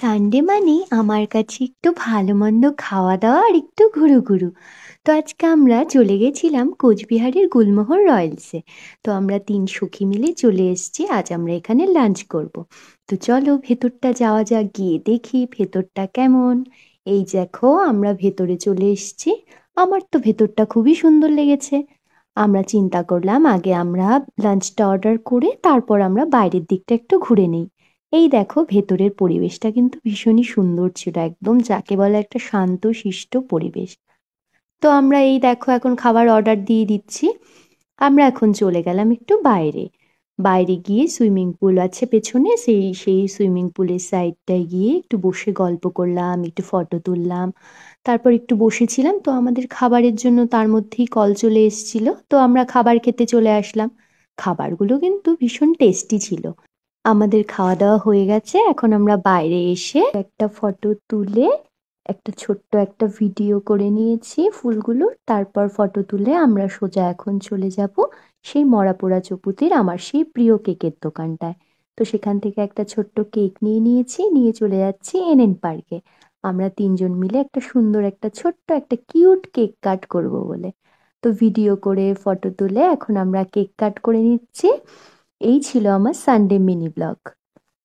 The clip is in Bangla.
সানডে মানে আমার কাছে একটু ভালো মন্দ খাওয়া দাওয়া আর একটু ঘুরু ঘুরু তো আজকে আমরা চলে গেছিলাম কোচবিহারের গুলমোহর রয়্যালসে তো আমরা তিন সখী মিলে চলে এসেছি আজ আমরা এখানে লাঞ্চ করব। তো চলো ভেতরটা যাওয়া যাক গিয়ে দেখি ভেতরটা কেমন এই দেখো আমরা ভেতরে চলে এসেছি আমার তো ভেতরটা খুবই সুন্দর লেগেছে আমরা চিন্তা করলাম আগে আমরা লাঞ্চটা অর্ডার করে তারপর আমরা বাইরের দিকটা একটু ঘুরে নিই এই দেখো ভেতরের পরিবেশটা কিন্তু ভীষণই সুন্দর ছিল একদম যাকে বলে একটা শান্ত শিষ্ট পরিবেশ তো আমরা এই দেখো এখন খাবার অর্ডার দিয়ে দিচ্ছি আমরা এখন চলে গেলাম একটু বাইরে বাইরে গিয়ে সুইমিং পুল আছে পেছনে সেই সেই সুইমিং পুলের সাইডটায় গিয়ে একটু বসে গল্প করলাম একটু ফটো তুললাম তারপর একটু বসেছিলাম তো আমাদের খাবারের জন্য তার মধ্যেই কল চলে এসছিল তো আমরা খাবার খেতে চলে আসলাম খাবারগুলো কিন্তু ভীষণ টেস্টি ছিল আমাদের খাওয়া দাওয়া হয়ে গেছে এখন আমরা বাইরে এসে একটা ফটো তুলে একটা ছোট্ট একটা ভিডিও করে নিয়েছি ফুলগুলো তারপর ফটো তুলে আমরা সোজা এখন চলে যাব সেই মরাপোড়া চপুতির আমার সেই প্রিয় কেকের দোকানটায় তো সেখান থেকে একটা ছোট্ট কেক নিয়ে নিয়েছি নিয়ে চলে যাচ্ছি এন এন পার্কে আমরা তিনজন মিলে একটা সুন্দর একটা ছোট্ট একটা কিউট কেক কাট করব বলে তো ভিডিও করে ফটো তুলে এখন আমরা কেক কাট করে নিচ্ছি এই ছিল আমার সানডে মিনি ব্লগ